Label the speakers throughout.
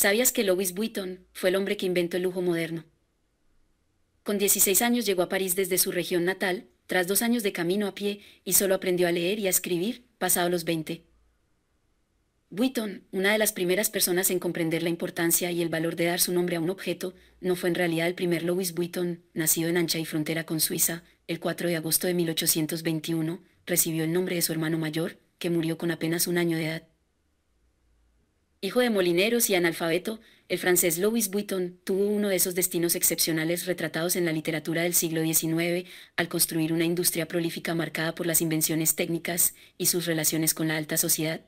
Speaker 1: ¿Sabías que Louis Vuitton fue el hombre que inventó el lujo moderno? Con 16 años llegó a París desde su región natal, tras dos años de camino a pie, y solo aprendió a leer y a escribir, pasado los 20. Vuitton, una de las primeras personas en comprender la importancia y el valor de dar su nombre a un objeto, no fue en realidad el primer Louis Vuitton, nacido en Ancha y frontera con Suiza, el 4 de agosto de 1821, recibió el nombre de su hermano mayor, que murió con apenas un año de edad. Hijo de molineros y analfabeto, el francés Louis Vuitton tuvo uno de esos destinos excepcionales retratados en la literatura del siglo XIX al construir una industria prolífica marcada por las invenciones técnicas y sus relaciones con la alta sociedad.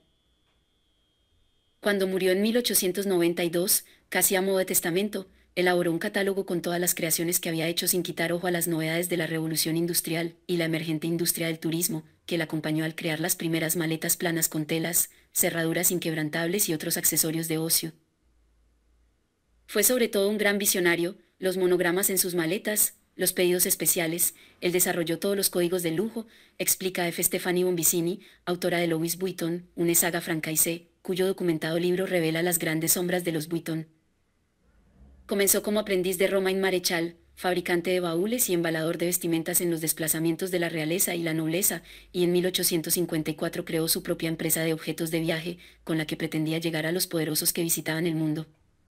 Speaker 1: Cuando murió en 1892, casi a modo de testamento, elaboró un catálogo con todas las creaciones que había hecho sin quitar ojo a las novedades de la revolución industrial y la emergente industria del turismo, que la acompañó al crear las primeras maletas planas con telas, cerraduras inquebrantables y otros accesorios de ocio. Fue sobre todo un gran visionario, los monogramas en sus maletas, los pedidos especiales, él desarrolló todos los códigos de lujo, explica F. Stefani Bombicini, autora de Louis Vuitton, una saga francaise, cuyo documentado libro revela las grandes sombras de los Vuitton. Comenzó como aprendiz de Roma en Marechal, fabricante de baúles y embalador de vestimentas en los desplazamientos de la realeza y la nobleza, y en 1854 creó su propia empresa de objetos de viaje, con la que pretendía llegar a los poderosos que visitaban el mundo.